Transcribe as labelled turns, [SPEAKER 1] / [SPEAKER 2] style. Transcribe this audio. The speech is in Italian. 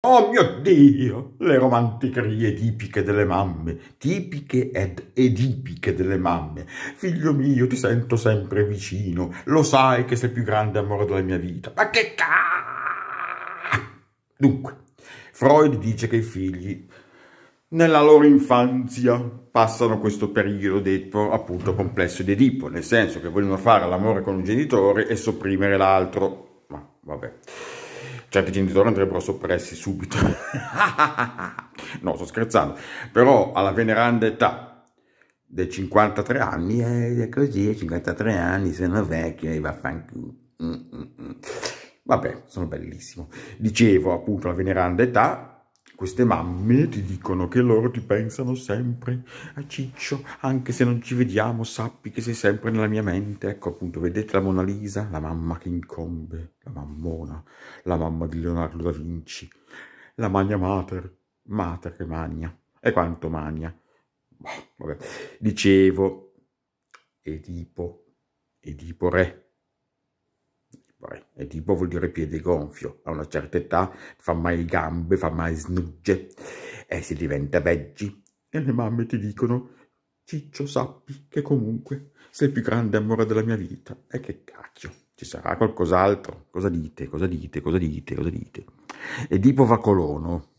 [SPEAKER 1] Oh mio Dio! Le romanticherie tipiche delle mamme, tipiche ed edipiche delle mamme. Figlio mio, ti sento sempre vicino, lo sai che sei il più grande amore della mia vita. Ma che ca... Dunque, Freud dice che i figli nella loro infanzia passano questo periodo detto appunto complesso di Edipo, nel senso che vogliono fare l'amore con un genitore e sopprimere l'altro. Ma vabbè certi cioè, genitori andrebbero soppressi subito. no, sto scherzando, però alla veneranda età dei 53 anni eh, è così, 53 anni, sono vecchio e eh, vaffanculo. Mm, mm, mm, Vabbè, sono bellissimo. Dicevo appunto la veneranda età, queste mamme ti dicono che loro ti pensano sempre a ah, Ciccio, anche se non ci vediamo, sappi che sei sempre nella mia mente. Ecco appunto, vedete la Mona Lisa, la mamma che incombe, la mammona, la mamma di Leonardo da Vinci, la magna mater, mater che magna, e quanto magna. Boh, vabbè. Dicevo, Edipo, Edipo re Vai. È tipo vuol dire piede gonfio, a una certa età fa mai gambe, fa mai snugge e si diventa veggi. E le mamme ti dicono, Ciccio sappi che comunque sei il più grande amore della mia vita. E che cacchio, ci sarà qualcos'altro? Cosa dite, cosa dite, cosa dite, cosa dite? E tipo va colono.